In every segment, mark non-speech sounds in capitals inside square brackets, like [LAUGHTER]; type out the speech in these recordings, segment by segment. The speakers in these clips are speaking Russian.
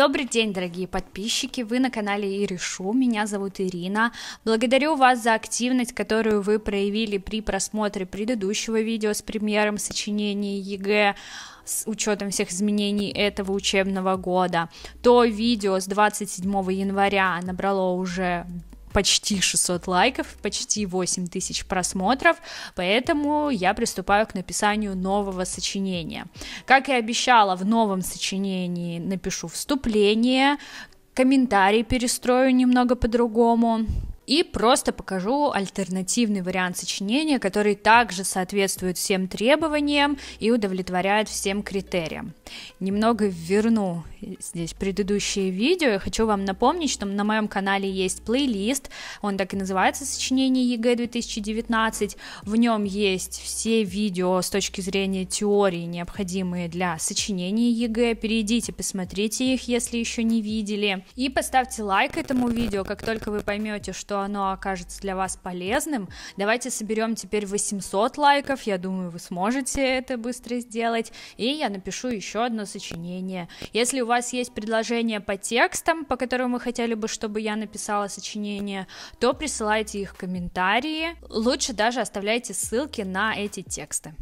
Добрый день, дорогие подписчики! Вы на канале Иришу, меня зовут Ирина. Благодарю вас за активность, которую вы проявили при просмотре предыдущего видео с премьером сочинения ЕГЭ с учетом всех изменений этого учебного года. То видео с 27 января набрало уже почти 600 лайков, почти 8 тысяч просмотров, поэтому я приступаю к написанию нового сочинения. Как и обещала, в новом сочинении напишу вступление, комментарий перестрою немного по-другому, и просто покажу альтернативный вариант сочинения, который также соответствует всем требованиям и удовлетворяет всем критериям немного верну здесь предыдущие видео. Я хочу вам напомнить, что на моем канале есть плейлист, он так и называется «Сочинение ЕГЭ 2019». В нем есть все видео с точки зрения теории, необходимые для сочинения ЕГЭ. Перейдите, посмотрите их, если еще не видели. И поставьте лайк этому видео, как только вы поймете, что оно окажется для вас полезным. Давайте соберем теперь 800 лайков, я думаю, вы сможете это быстро сделать. И я напишу еще еще одно сочинение. Если у вас есть предложения по текстам, по которым вы хотели бы, чтобы я написала сочинение, то присылайте их в комментарии. Лучше даже оставляйте ссылки на эти тексты.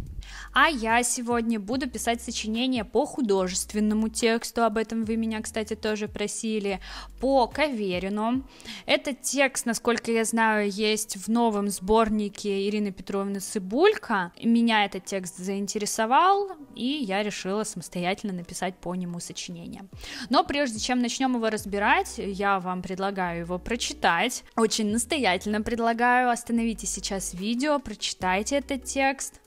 А я сегодня буду писать сочинение по художественному тексту, об этом вы меня, кстати, тоже просили, по Каверину. Этот текст, насколько я знаю, есть в новом сборнике Ирины Петровны Сыбулько. Меня этот текст заинтересовал, и я решила самостоятельно написать по нему сочинение. Но прежде чем начнем его разбирать, я вам предлагаю его прочитать. Очень настоятельно предлагаю. Остановите сейчас видео, прочитайте этот текст,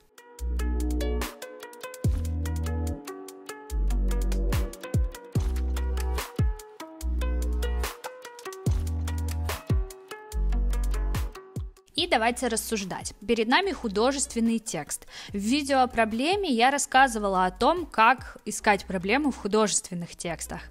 давайте рассуждать. Перед нами художественный текст. В видео о проблеме я рассказывала о том, как искать проблему в художественных текстах.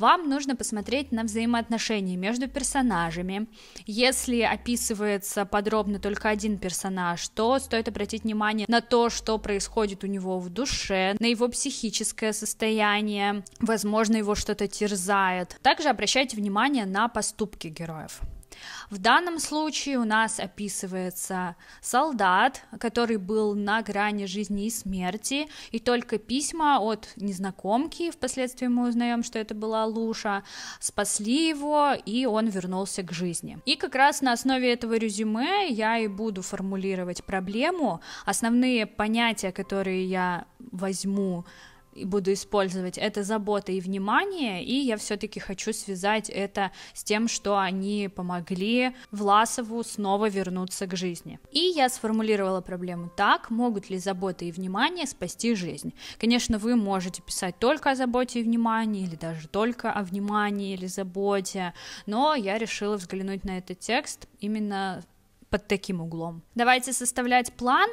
Вам нужно посмотреть на взаимоотношения между персонажами. Если описывается подробно только один персонаж, то стоит обратить внимание на то, что происходит у него в душе, на его психическое состояние, возможно, его что-то терзает. Также обращайте внимание на поступки героев. В данном случае у нас описывается солдат, который был на грани жизни и смерти, и только письма от незнакомки, впоследствии мы узнаем, что это была Луша, спасли его, и он вернулся к жизни. И как раз на основе этого резюме я и буду формулировать проблему. Основные понятия, которые я возьму и буду использовать, это забота и внимание, и я все-таки хочу связать это с тем, что они помогли Власову снова вернуться к жизни. И я сформулировала проблему так, могут ли забота и внимание спасти жизнь. Конечно, вы можете писать только о заботе и внимании, или даже только о внимании или заботе, но я решила взглянуть на этот текст именно под таким углом. Давайте составлять план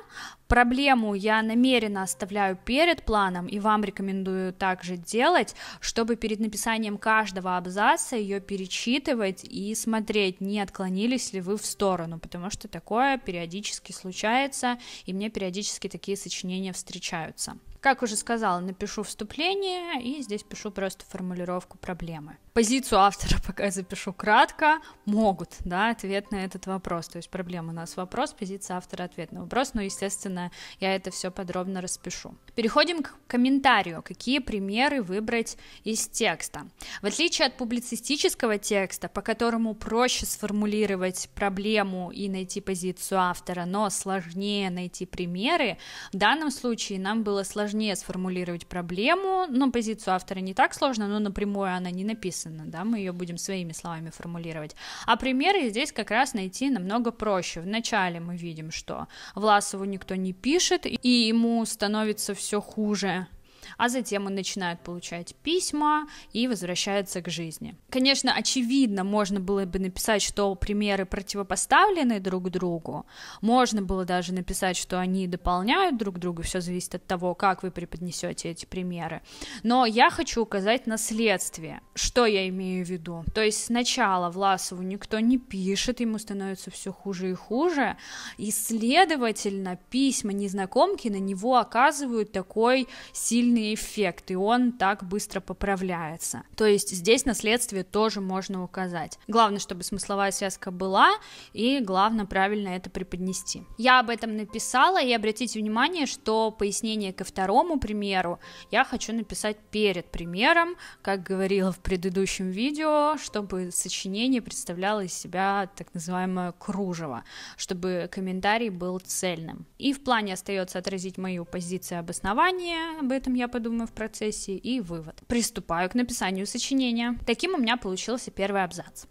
Проблему я намеренно оставляю перед планом, и вам рекомендую также делать, чтобы перед написанием каждого абзаца ее перечитывать и смотреть, не отклонились ли вы в сторону, потому что такое периодически случается, и мне периодически такие сочинения встречаются. Как уже сказала, напишу вступление и здесь пишу просто формулировку проблемы. Позицию автора [LAUGHS] пока запишу кратко. Могут, да, ответ на этот вопрос. То есть проблема у нас вопрос, позиция автора ответ на вопрос, но, ну, естественно, естественно, я это все подробно распишу. Переходим к комментарию, какие примеры выбрать из текста. В отличие от публицистического текста, по которому проще сформулировать проблему и найти позицию автора, но сложнее найти примеры, в данном случае нам было сложнее сформулировать проблему, но позицию автора не так сложно, но напрямую она не написана, да, мы ее будем своими словами формулировать. А примеры здесь как раз найти намного проще. Вначале мы видим, что Власову никто не не пишет, и ему становится все хуже а затем он начинает получать письма и возвращается к жизни. Конечно, очевидно, можно было бы написать, что примеры противопоставлены друг другу, можно было даже написать, что они дополняют друг друга, все зависит от того, как вы преподнесете эти примеры, но я хочу указать на следствие, что я имею в виду, то есть сначала Власову никто не пишет, ему становится все хуже и хуже, и, следовательно, письма незнакомки на него оказывают такой сильный сильный эффект, и он так быстро поправляется. То есть здесь наследствие тоже можно указать. Главное, чтобы смысловая связка была, и главное правильно это преподнести. Я об этом написала, и обратите внимание, что пояснение ко второму примеру я хочу написать перед примером, как говорила в предыдущем видео, чтобы сочинение представляло из себя так называемое кружево, чтобы комментарий был цельным. И в плане остается отразить мою позицию обоснования, об этом я я подумаю в процессе, и вывод. Приступаю к написанию сочинения. Таким у меня получился первый абзац.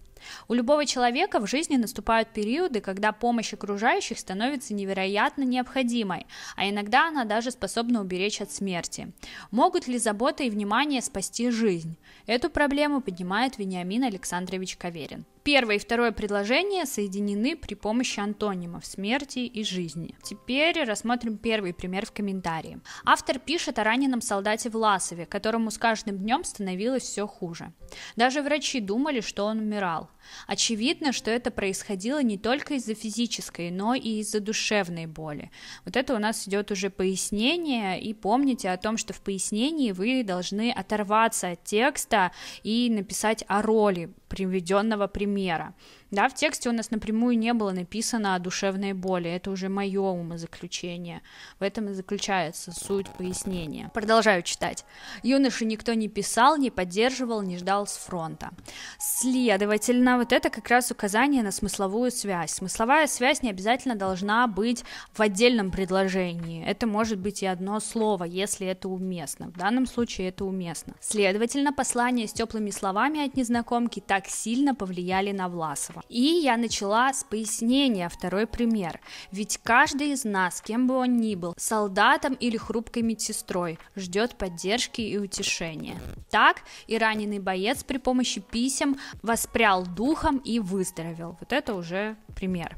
У любого человека в жизни наступают периоды, когда помощь окружающих становится невероятно необходимой, а иногда она даже способна уберечь от смерти. Могут ли забота и внимание спасти жизнь? Эту проблему поднимает Вениамин Александрович Каверин. Первое и второе предложение соединены при помощи антонимов смерти и жизни. Теперь рассмотрим первый пример в комментарии. Автор пишет о раненом солдате Власове, которому с каждым днем становилось все хуже. Даже врачи думали, что он умирал. Очевидно, что это происходило не только из-за физической, но и из-за душевной боли. Вот это у нас идет уже пояснение, и помните о том, что в пояснении вы должны оторваться от текста и написать о роли приведенного примера. Да, в тексте у нас напрямую не было написано о душевной боли, это уже мое умозаключение. В этом и заключается суть пояснения. Продолжаю читать. Юноши никто не писал, не поддерживал, не ждал с фронта. Следовательно, вот это как раз указание на смысловую связь. Смысловая связь не обязательно должна быть в отдельном предложении. Это может быть и одно слово, если это уместно. В данном случае это уместно. Следовательно, послание с теплыми словами от незнакомки так так сильно повлияли на Власова. И я начала с пояснения второй пример. Ведь каждый из нас, кем бы он ни был, солдатом или хрупкой медсестрой, ждет поддержки и утешения. Так и раненый боец при помощи писем воспрял духом и выздоровел. Вот это уже пример.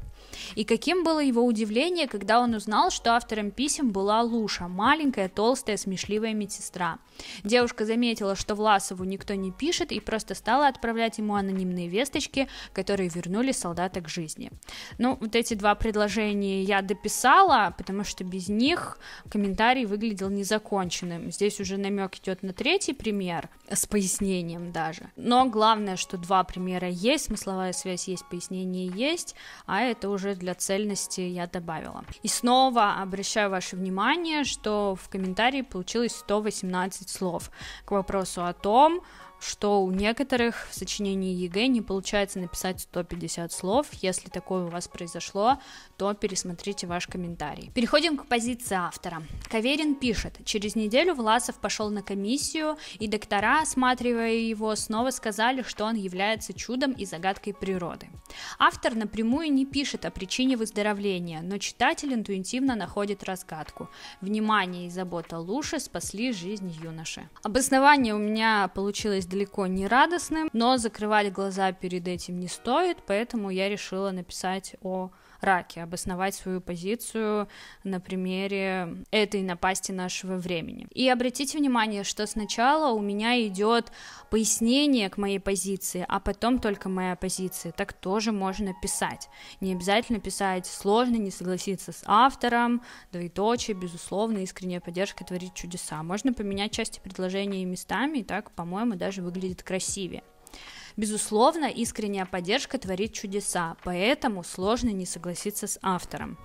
И каким было его удивление, когда он узнал, что автором писем была Луша, маленькая, толстая, смешливая медсестра. Девушка заметила, что Власову никто не пишет, и просто стала отправлять ему анонимные весточки, которые вернули солдата к жизни. Ну, вот эти два предложения я дописала, потому что без них комментарий выглядел незаконченным. Здесь уже намек идет на третий пример с пояснением даже. Но главное, что два примера есть, смысловая связь есть, пояснение есть, а это это уже для цельности я добавила. И снова обращаю ваше внимание, что в комментарии получилось 118 слов к вопросу о том, что у некоторых в сочинении ЕГЭ не получается написать 150 слов. Если такое у вас произошло, то пересмотрите ваш комментарий. Переходим к позиции автора. Каверин пишет, через неделю Власов пошел на комиссию, и доктора, осматривая его, снова сказали, что он является чудом и загадкой природы. Автор напрямую не пишет о причине выздоровления, но читатель интуитивно находит разгадку. Внимание и забота Луши спасли жизнь юноши. Обоснование у меня получилось далеко не радостным, но закрывать глаза перед этим не стоит, поэтому я решила написать о раке, обосновать свою позицию на примере этой напасти нашего времени. И обратите внимание, что сначала у меня идет пояснение к моей позиции, а потом только моя позиция. Так тоже можно писать. Не обязательно писать сложно, не согласиться с автором, двоеточие, безусловно, искренняя поддержка творит чудеса. Можно поменять части предложения местами, и так, по-моему, даже выглядит красивее. Безусловно, искренняя поддержка творит чудеса, поэтому сложно не согласиться с автором.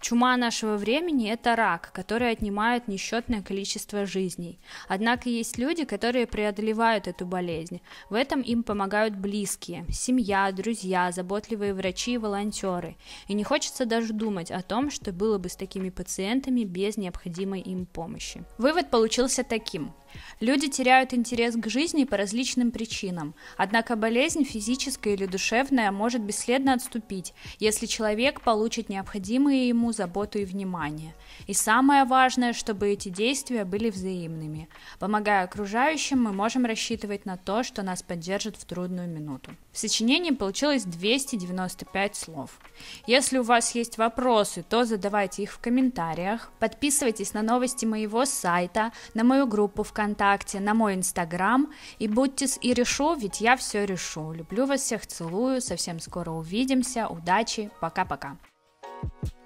Чума нашего времени – это рак, который отнимает несчетное количество жизней. Однако есть люди, которые преодолевают эту болезнь. В этом им помогают близкие – семья, друзья, заботливые врачи и волонтеры. И не хочется даже думать о том, что было бы с такими пациентами без необходимой им помощи. Вывод получился таким. Люди теряют интерес к жизни по различным причинам, однако болезнь физическая или душевная может бесследно отступить, если человек получит необходимые ему заботу и внимание. И самое важное, чтобы эти действия были взаимными. Помогая окружающим, мы можем рассчитывать на то, что нас поддержат в трудную минуту. В сочинении получилось 295 слов. Если у вас есть вопросы, то задавайте их в комментариях. Подписывайтесь на новости моего сайта, на мою группу ВКонтакте, на мой Инстаграм. И будьте с и ведь я все решу. Люблю вас всех, целую, совсем скоро увидимся. Удачи, пока-пока. thank you